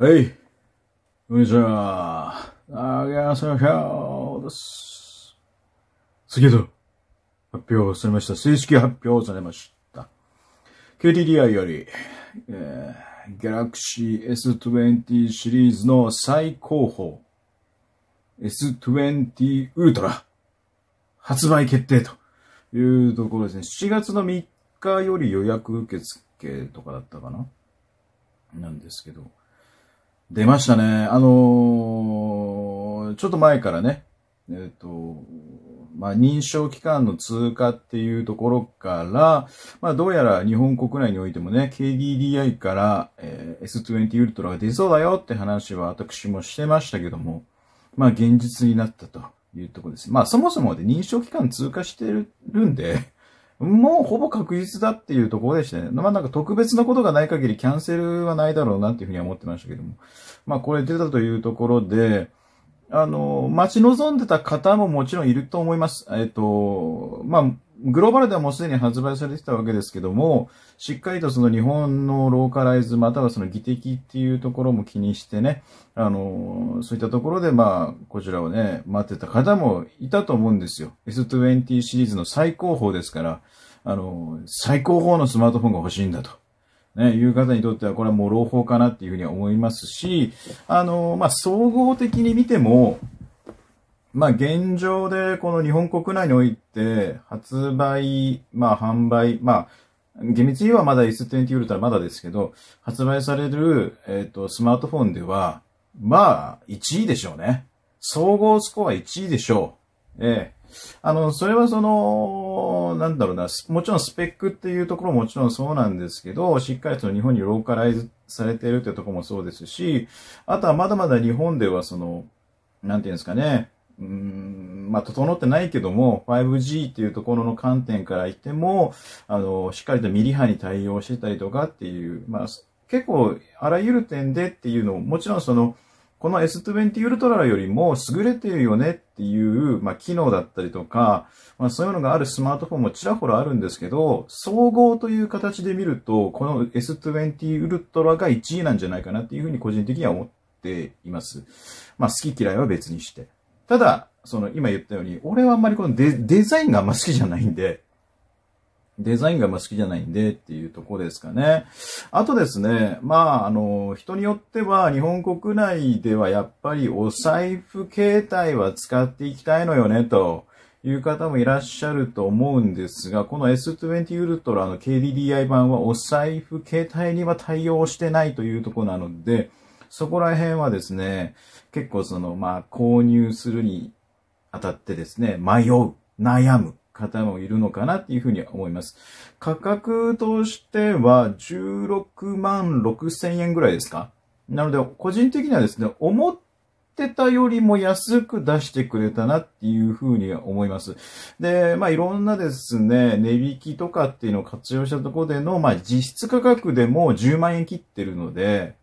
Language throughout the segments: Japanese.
はい。こんにちは。あげましょうです。次ほ発表されました。正式発表されました。KTDI より、えー、Galaxy S20 シリーズの最高峰、S20 Ultra 発売決定というところですね。7月の3日より予約受付とかだったかななんですけど。出ましたね。あのー、ちょっと前からね、えっ、ー、と、まあ、認証期間の通過っていうところから、まあ、どうやら日本国内においてもね、KDDI から、えー、S20 Ultra が出そうだよって話は私もしてましたけども、まあ、現実になったというところです。まあ、そもそもで認証期間通過してるんでもうほぼ確実だっていうところでしたね、まあなんか特別なことがない限りキャンセルはないだろうなっていうふうに思ってましたけども。まあこれ出たというところで、あの、待ち望んでた方ももちろんいると思います。えっと、まあ、グローバルではもうすでに発売されてたわけですけども、しっかりとその日本のローカライズ、またはその技的っていうところも気にしてね、あの、そういったところで、まあ、こちらをね、待ってた方もいたと思うんですよ。S20 シリーズの最高峰ですから、あの、最高峰のスマートフォンが欲しいんだと。ね、いう方にとってはこれはもう朗報かなっていうふうには思いますし、あの、まあ、総合的に見ても、まあ現状でこの日本国内において発売、まあ販売、まあ厳密にはまだ S20 ウルたらまだですけど、発売される、えっ、ー、と、スマートフォンでは、まあ、1位でしょうね。総合スコア1位でしょう。ええー、あの、それはその、なんだろうな、もちろんスペックっていうところももちろんそうなんですけど、しっかりと日本にローカライズされているってところもそうですし、あとはまだまだ日本ではその、なんていうんですかね、うーん、まあ、整ってないけども、5G っていうところの観点から言っても、あの、しっかりとミリ波に対応してたりとかっていう、まあ、結構、あらゆる点でっていうのを、もちろんその、この S20 ウルトラよりも優れてるよねっていう、まあ、機能だったりとか、まあ、そういうのがあるスマートフォンもちらほらあるんですけど、総合という形で見ると、この S20 ウルトラが1位なんじゃないかなっていうふうに個人的には思っています。まあ、好き嫌いは別にして。ただ、その、今言ったように、俺はあんまりこのデデザインがあんま好きじゃないんで、デザインがあんま好きじゃないんでっていうとこですかね。あとですね、まあ、あの、人によっては日本国内ではやっぱりお財布携帯は使っていきたいのよねという方もいらっしゃると思うんですが、この S20 Ultra の KDDI 版はお財布携帯には対応してないというとこなので、そこら辺はですね、結構その、まあ、購入するにあたってですね、迷う、悩む方もいるのかなっていうふうに思います。価格としては16万6千円ぐらいですかなので、個人的にはですね、思ってたよりも安く出してくれたなっていうふうに思います。で、まあいろんなですね、値引きとかっていうのを活用したところでの、まあ実質価格でも10万円切ってるので、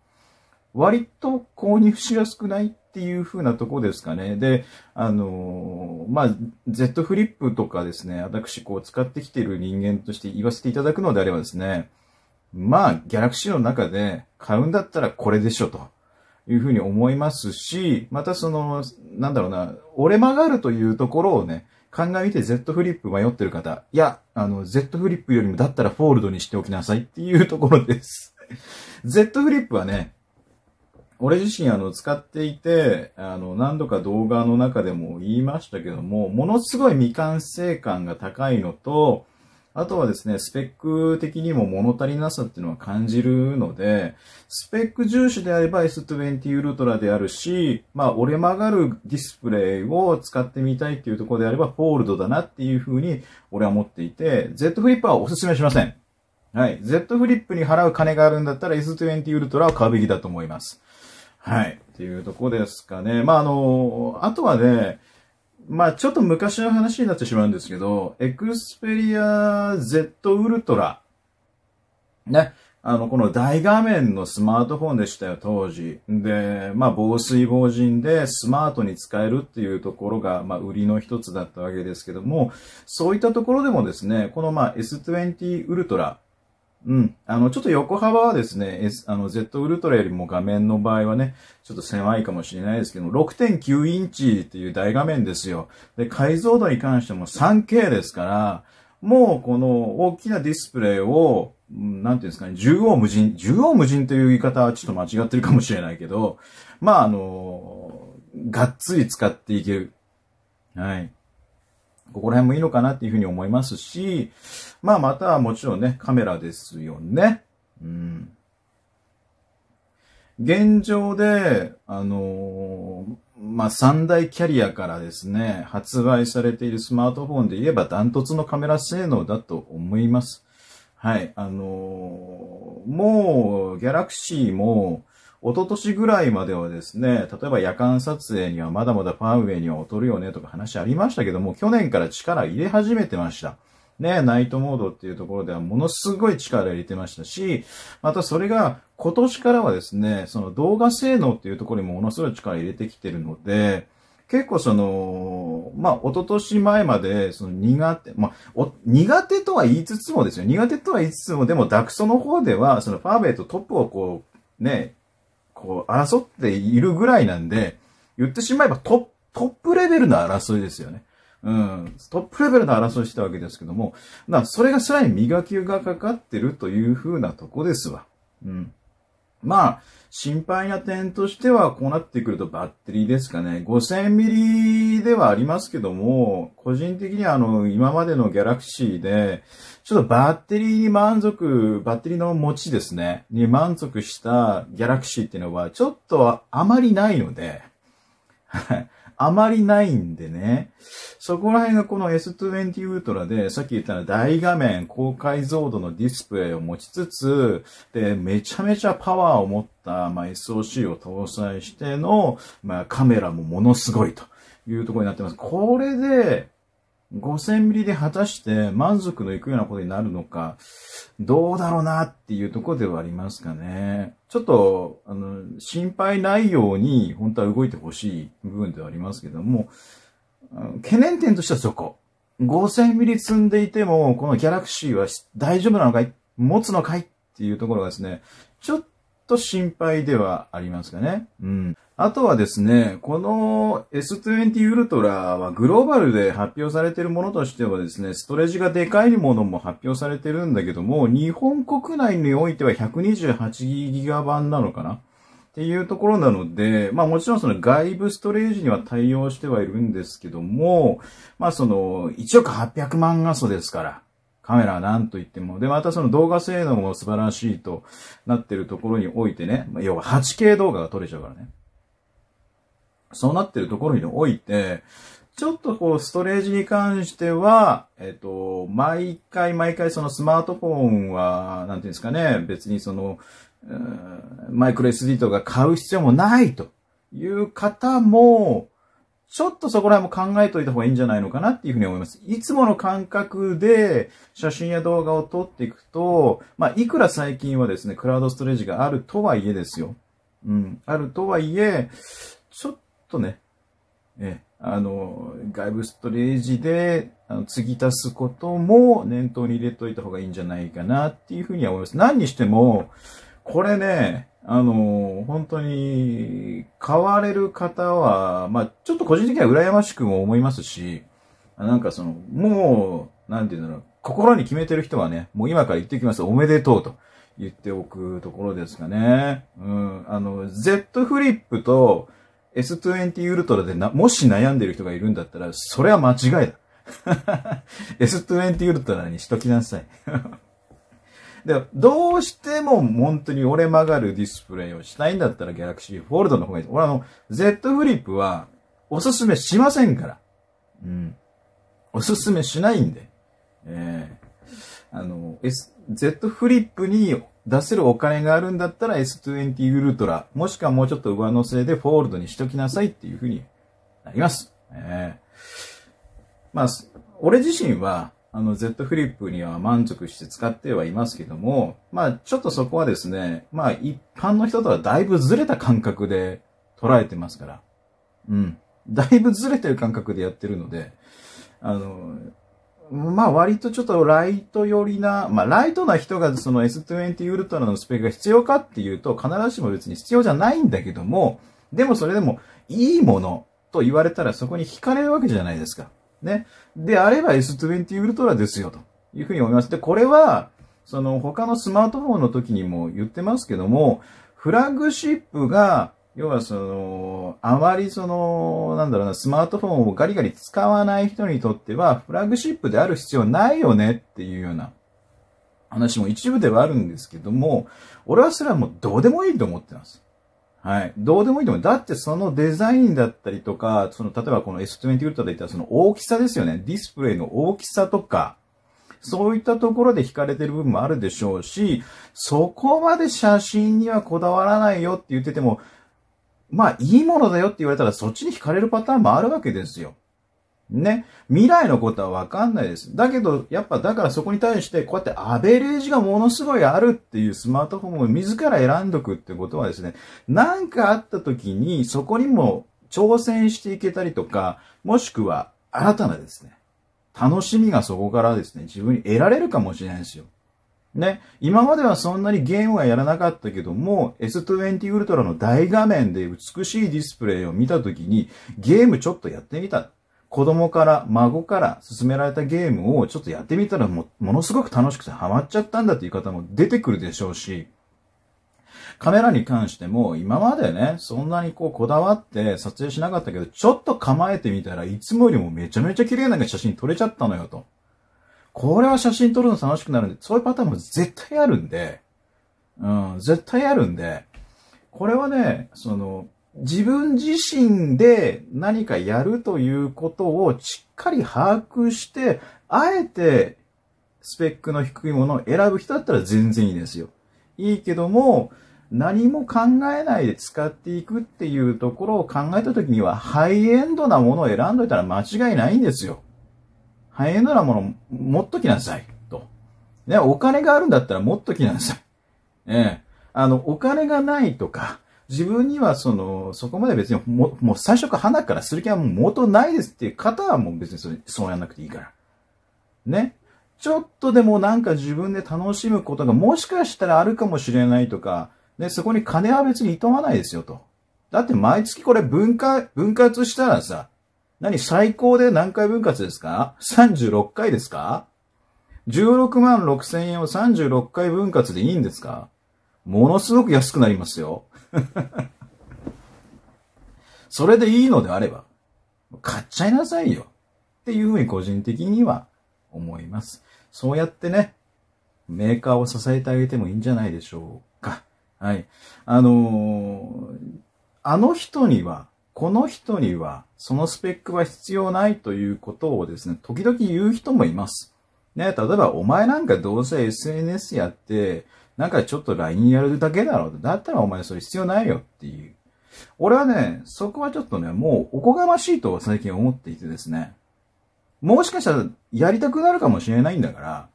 割と購入しやすくないっていう風なとこですかね。で、あのー、まあ、Z フリップとかですね、私こう使ってきてる人間として言わせていただくのであればですね、まあ、ギャラクシーの中で買うんだったらこれでしょと。いうふうに思いますし、またその、なんだろうな、折れ曲がるというところをね、鑑みて Z フリップ迷ってる方、いや、あの、Z フリップよりもだったらフォールドにしておきなさいっていうところです。Z フリップはね、俺自身あの使っていて、あの何度か動画の中でも言いましたけども、ものすごい未完成感が高いのと、あとはですね、スペック的にも物足りなさっていうのは感じるので、スペック重視であれば S20 Ultra であるし、まあ折れ曲がるディスプレイを使ってみたいっていうところであれば、フォールドだなっていうふうに俺は思っていて、Z フリップはお勧めしません。はい。Z フリップに払う金があるんだったら S20 Ultra を買うべきだと思います。はい。っていうとこですかね。まあ、あの、あとはね、まあ、ちょっと昔の話になってしまうんですけど、エクスペリア Z ウルトラ。ね。あの、この大画面のスマートフォンでしたよ、当時。で、まあ、防水防塵でスマートに使えるっていうところが、まあ、売りの一つだったわけですけども、そういったところでもですね、このまあ、S20 ウルトラうん。あの、ちょっと横幅はですね、S、あの、Z ウルトラよりも画面の場合はね、ちょっと狭いかもしれないですけど、6.9インチっていう大画面ですよ。で、解像度に関しても 3K ですから、もうこの大きなディスプレイを、なんていうんですかね、縦横無尽、縦横無尽という言い方はちょっと間違ってるかもしれないけど、まあ、あの、がっつり使っていける。はい。ここら辺もいいのかなっていうふうに思いますし、まあまたもちろんね、カメラですよね。うん。現状で、あのー、まあ、三大キャリアからですね、発売されているスマートフォンで言えばダントツのカメラ性能だと思います。はい。あのー、もう、ギャラクシーも、一昨年ぐらいまではですね、例えば夜間撮影にはまだまだファンウェイには劣るよねとか話ありましたけども、去年から力入れ始めてました。ね、ナイトモードっていうところではものすごい力入れてましたし、またそれが今年からはですね、その動画性能っていうところにもものすごい力入れてきてるので、結構その、まあ、一昨年前まで、その苦手、まあ、苦手とは言いつつもですよ。苦手とは言いつつも、でもダクソの方では、そのファーベイとトップをこう、ね、こう、争っているぐらいなんで、言ってしまえばトップレベルの争いですよね。うん、トップレベルの争いしたわけですけども、な、それがさらに磨きがかかってるという風なとこですわ。うん。まあ、心配な点としては、こうなってくるとバッテリーですかね。5000ミリではありますけども、個人的にはあの、今までのギャラクシーで、ちょっとバッテリーに満足、バッテリーの持ちですね、に満足したギャラクシーっていうのは、ちょっとあまりないので、あまりないんでね、そこら辺がこの S20 ウルトラで、さっき言った大画面、高解像度のディスプレイを持ちつつ、で、めちゃめちゃパワーを持った、まあ、SOC を搭載しての、まあ、カメラもものすごいというところになってます。これで、5000ミリで果たして満足のいくようなことになるのか、どうだろうなっていうところではありますかね。ちょっと、あの、心配ないように、本当は動いてほしい部分ではありますけども、懸念点としてはそこ。5000ミリ積んでいても、このギャラクシーは大丈夫なのかい持つのかいっていうところがですね、ちょっと心配ではありますかね。うん。あとはですね、この S20 Ultra はグローバルで発表されているものとしてはですね、ストレージがでかいものも発表されてるんだけども、日本国内においては 128GB 版なのかなっていうところなので、まあもちろんその外部ストレージには対応してはいるんですけども、まあその1億800万画素ですから、カメラは何と言っても。で、またその動画性能も素晴らしいとなってるところにおいてね、要は 8K 動画が撮れちゃうからね。そうなってるところにおいて、ちょっとこう、ストレージに関しては、えっ、と、毎回毎回そのスマートフォンは、なんていうんですかね、別にその、マイクロ SD とか買う必要もないという方も、ちょっとそこら辺も考えといた方がいいんじゃないのかなっていうふうに思います。いつもの感覚で写真や動画を撮っていくと、まあ、いくら最近はですね、クラウドストレージがあるとはいえですよ。うん、あるとはいえ、ちょっとね、え、あの、外部ストレージで、あの、継ぎ足すことも念頭に入れといた方がいいんじゃないかなっていうふうには思います。何にしても、これね、あの、本当に、買われる方は、まあ、ちょっと個人的には羨ましくも思いますし、なんかその、もう、なんていうんだろう、心に決めてる人はね、もう今から言ってきます。おめでとうと言っておくところですかね。うん、あの、Z フリップと、S20 ウルトラでな、もし悩んでる人がいるんだったら、それは間違いだ。S20 ウルトラにしときなさい。で、どうしても本当に折れ曲がるディスプレイをしたいんだったら Galaxy Fold の方がいい。俺あの、Z フリップはおすすめしませんから。うん。おすすめしないんで。ええー、あの、S、Z フリップに出せるお金があるんだったら S20 ウルトラ、もしくはもうちょっと上乗せでフォールドにしときなさいっていうふうになります。えー、まあ、俺自身は、あの、Z フリップには満足して使ってはいますけども、まあ、ちょっとそこはですね、まあ、一般の人とはだいぶずれた感覚で捉えてますから、うん。だいぶずれてる感覚でやってるので、あの、まあ割とちょっとライト寄りな、まあライトな人がその S20 ウルトラのスペックが必要かっていうと必ずしも別に必要じゃないんだけども、でもそれでもいいものと言われたらそこに惹かれるわけじゃないですか。ね。であれば S20 ウルトラですよというふうに思います。で、これは、その他のスマートフォンの時にも言ってますけども、フラッグシップが要はその、あまりその、なんだろうな、スマートフォンをガリガリ使わない人にとっては、フラグシップである必要ないよねっていうような話も一部ではあるんですけども、俺はそれはもうどうでもいいと思ってます。はい。どうでもいいと思う。だってそのデザインだったりとか、その、例えばこの S20 Ultra で言ったらその大きさですよね。ディスプレイの大きさとか、そういったところで惹かれてる部分もあるでしょうし、そこまで写真にはこだわらないよって言ってても、まあ、いいものだよって言われたら、そっちに惹かれるパターンもあるわけですよ。ね。未来のことはわかんないです。だけど、やっぱだからそこに対して、こうやってアベレージがものすごいあるっていうスマートフォンを自ら選んどくってことはですね、なんかあった時に、そこにも挑戦していけたりとか、もしくは新たなですね、楽しみがそこからですね、自分に得られるかもしれないですよ。ね、今まではそんなにゲームはやらなかったけども、S20 Ultra の大画面で美しいディスプレイを見たときに、ゲームちょっとやってみた。子供から孫から勧められたゲームをちょっとやってみたらも、ものすごく楽しくてハマっちゃったんだという方も出てくるでしょうし、カメラに関しても、今までね、そんなにこうこだわって撮影しなかったけど、ちょっと構えてみたらいつもよりもめちゃめちゃ綺麗な写真撮れちゃったのよと。これは写真撮るの楽しくなるんで、そういうパターンも絶対あるんで、うん、絶対あるんで、これはね、その、自分自身で何かやるということをしっかり把握して、あえてスペックの低いものを選ぶ人だったら全然いいですよ。いいけども、何も考えないで使っていくっていうところを考えた時には、ハイエンドなものを選んどいたら間違いないんですよ。ハイなもの持っときなさい。と。ね、お金があるんだったら持っときなさい。ええあの、お金がないとか、自分にはその、そこまで別にも、もう最初から花からする気はもう元ないですっていう方はもう別にそれ、そうやんなくていいから。ね。ちょっとでもなんか自分で楽しむことがもしかしたらあるかもしれないとか、ね、そこに金は別にいとわないですよと。だって毎月これ分解、分割したらさ、何最高で何回分割ですか ?36 回ですか ?16 万6千円を36回分割でいいんですかものすごく安くなりますよ。それでいいのであれば、買っちゃいなさいよ。っていうふうに個人的には思います。そうやってね、メーカーを支えてあげてもいいんじゃないでしょうか。はい。あのー、あの人にはこの人にはそのスペックは必要ないということをですね、時々言う人もいます。ね、例えばお前なんかどうせ SNS やって、なんかちょっと LINE やるだけだろう。だったらお前それ必要ないよっていう。俺はね、そこはちょっとね、もうおこがましいと最近思っていてですね。もしかしたらやりたくなるかもしれないんだから、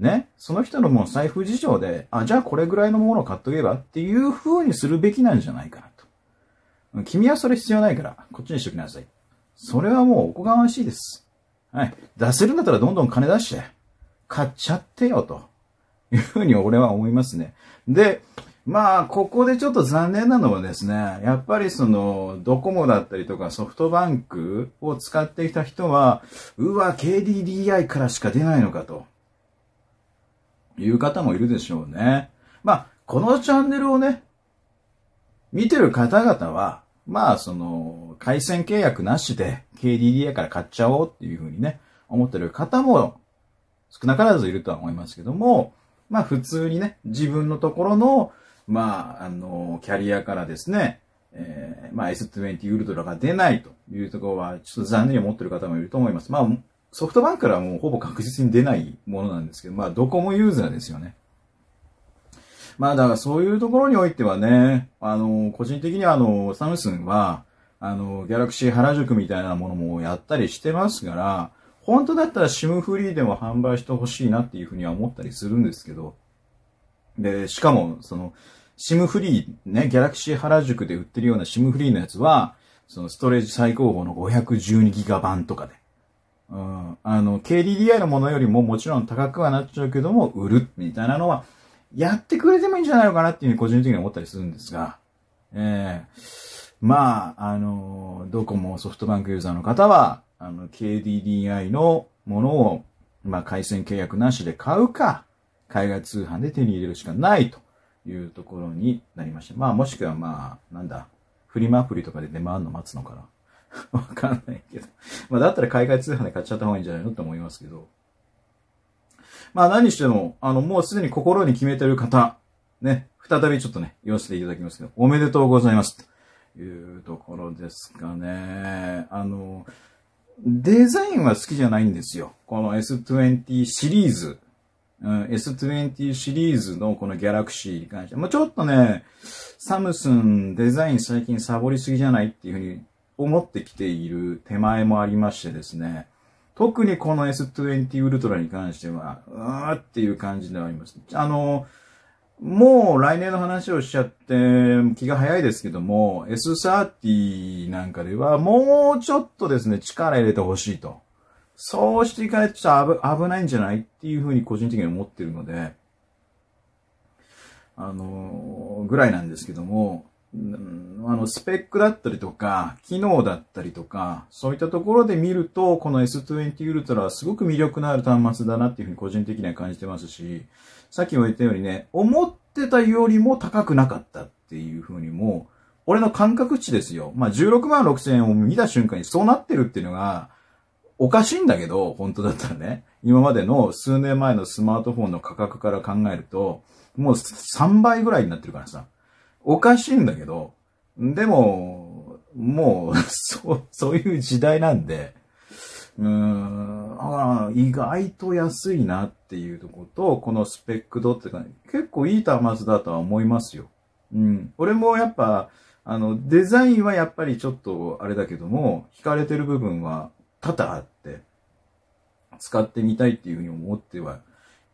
ね、その人のもう財布事情で、あ、じゃあこれぐらいのものを買っとけばっていう風にするべきなんじゃないかな。君はそれ必要ないから、こっちにしときなさい。それはもうおこがましいです。はい。出せるんだったらどんどん金出して、買っちゃってよ、というふうに俺は思いますね。で、まあ、ここでちょっと残念なのはですね、やっぱりその、ドコモだったりとかソフトバンクを使っていた人は、うわ、KDDI からしか出ないのかと、いう方もいるでしょうね。まあ、このチャンネルをね、見てる方々は、まあ、その、回線契約なしで KDDI から買っちゃおうっていうふうにね、思ってる方も少なからずいるとは思いますけども、まあ普通にね、自分のところの、まあ、あの、キャリアからですね、えー、まあ S20 Ultra が出ないというところは、ちょっと残念に思ってる方もいると思います。まあ、ソフトバンクからもうほぼ確実に出ないものなんですけど、まあ、ドコモユーザーですよね。まあだからそういうところにおいてはね、あの、個人的にはあの、サムスンは、あの、ギャラクシー原宿みたいなものもやったりしてますから、本当だったらシムフリーでも販売してほしいなっていうふうには思ったりするんですけど、で、しかも、その、シムフリー、ね、ギャラクシー原宿で売ってるようなシムフリーのやつは、そのストレージ最高峰の 512GB 版とかで、うん、あの、KDDI のものよりももちろん高くはなっちゃうけども、売るみたいなのは、やってくれてもいいんじゃないのかなっていうふうに個人的に思ったりするんですが、ええー、まあ、あの、ドコモソフトバンクユーザーの方は、あの、KDDI のものを、まあ、回線契約なしで買うか、海外通販で手に入れるしかないというところになりました。まあ、もしくはまあ、なんだ、フリマアプリとかで出回るの待つのかな。わかんないけど。まあ、だったら海外通販で買っちゃった方がいいんじゃないのって思いますけど。まあ何しても、あの、もうすでに心に決めてる方、ね、再びちょっとね、言わせていただきますけど、おめでとうございます。というところですかね。あの、デザインは好きじゃないんですよ。この S20 シリーズ。うん、S20 シリーズのこのギャラクシーに関して。まあ、ちょっとね、サムスンデザイン最近サボりすぎじゃないっていうふうに思ってきている手前もありましてですね。特にこの S20 ウルトラに関しては、うーっていう感じではあります。あの、もう来年の話をしちゃって、気が早いですけども、S30 なんかでは、もうちょっとですね、力入れてほしいと。そうしていかないと危ないんじゃないっていうふうに個人的に思ってるので、あのぐらいなんですけども、うん、あの、スペックだったりとか、機能だったりとか、そういったところで見ると、この S20 Ultra はすごく魅力のある端末だなっていうふうに個人的には感じてますし、さっきも言ったようにね、思ってたよりも高くなかったっていうふうにも、俺の感覚値ですよ。まあ、16万6千円を見た瞬間にそうなってるっていうのが、おかしいんだけど、本当だったらね。今までの数年前のスマートフォンの価格から考えると、もう3倍ぐらいになってるからさ。おかしいんだけど、でも、もう、そう、そういう時代なんで、うーん、あ意外と安いなっていうとこと、このスペックドってか、結構いい端末だとは思いますよ。うん。俺もやっぱ、あの、デザインはやっぱりちょっとあれだけども、惹かれてる部分は多々あって、使ってみたいっていうふうに思っては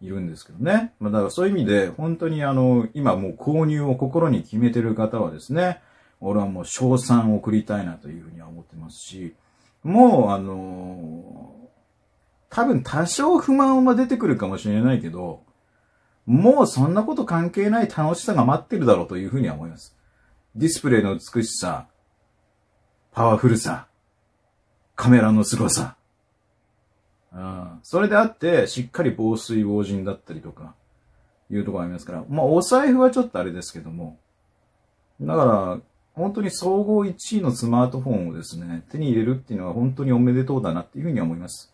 いるんですけどね。まあ、だからそういう意味で、本当にあの、今もう購入を心に決めてる方はですね、俺はもう賞賛を送りたいなというふうには思ってますし、もうあの多分多少不満は出てくるかもしれないけど、もうそんなこと関係ない楽しさが待ってるだろうというふうには思います。ディスプレイの美しさ、パワフルさ、カメラの凄さ、うん。それであって、しっかり防水防塵だったりとか、いうところありますから。まあ、お財布はちょっとあれですけども。だから、本当に総合1位のスマートフォンをですね、手に入れるっていうのは本当におめでとうだなっていうふうに思います。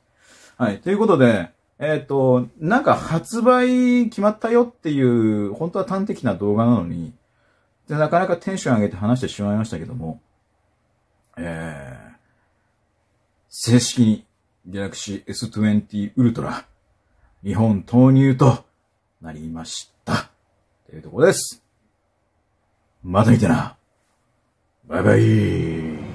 はい。ということで、えっ、ー、と、なんか発売決まったよっていう、本当は端的な動画なのに、でなかなかテンション上げて話してしまいましたけども、えー、正式にギャラクシー S20 ウルトラ、日本投入となりました。というところです。また見てな。バイバイ。